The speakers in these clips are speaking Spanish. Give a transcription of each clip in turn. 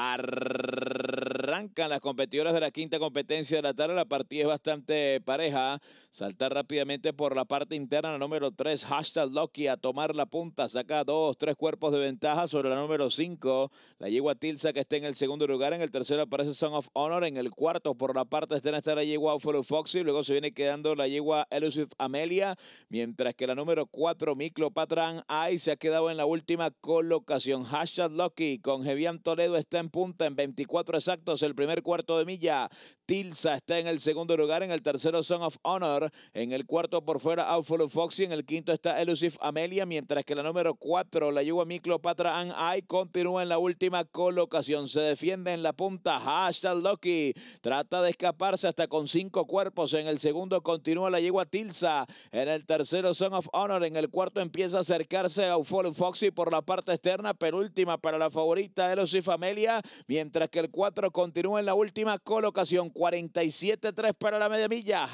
Arr Arrancan las competidoras de la quinta competencia de la tarde. La partida es bastante pareja. Saltar rápidamente por la parte interna, la número 3, hashtag Loki, a tomar la punta. Saca dos, tres cuerpos de ventaja sobre la número 5. La yegua Tilsa que está en el segundo lugar. En el tercero aparece Son of Honor. En el cuarto, por la parte externa, está la yegua Buffalo Foxy. Luego se viene quedando la yegua Elusive Amelia. Mientras que la número 4, patran Ay, se ha quedado en la última colocación. Hashtag Loki con Jevian Toledo está en punta en 24 exactos el primer cuarto de milla. Tilsa está en el segundo lugar, en el tercero Son of Honor, en el cuarto por fuera Outfall of Foxy, en el quinto está Elusive Amelia, mientras que la número cuatro, la yugua Miclopatra and I, continúa en la última colocación. Se defiende en la punta Hashtag Lucky, trata de escaparse hasta con cinco cuerpos. En el segundo continúa la yegua Tilsa, en el tercero Son of Honor, en el cuarto empieza a acercarse a Outfall Foxy por la parte externa, penúltima para la favorita Elusive Amelia, mientras que el cuatro continúa continúa en la última colocación. 47-3 para la media milla.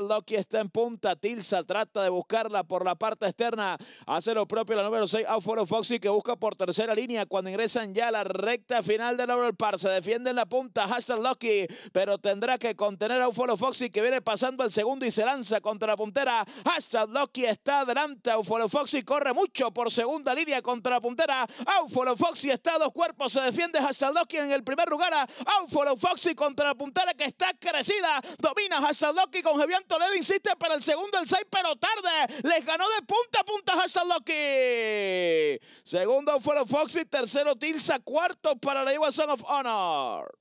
Loki está en punta. Tilsa trata de buscarla por la parte externa. Hace lo propio la número 6, Aufolo Foxy, que busca por tercera línea. Cuando ingresan ya a la recta final del Laurel Park, se defiende en la punta. Hashtag Loki, pero tendrá que contener a Aufolo Foxy, que viene pasando al segundo y se lanza contra la puntera. Hashtag Loki está adelante. Auforo Foxy corre mucho por segunda línea contra la puntera. Aufolo Foxy está a dos cuerpos. Se defiende Hashtag Loki en el primer lugar. A Follow Foxy contra la puntera que está crecida. Domina Loki con Javier Toledo. Insiste para el segundo, el 6, pero tarde. Les ganó de punta a punta Loki. Segundo, fox Foxy. Tercero, Tilsa. Cuarto para la Son of Honor.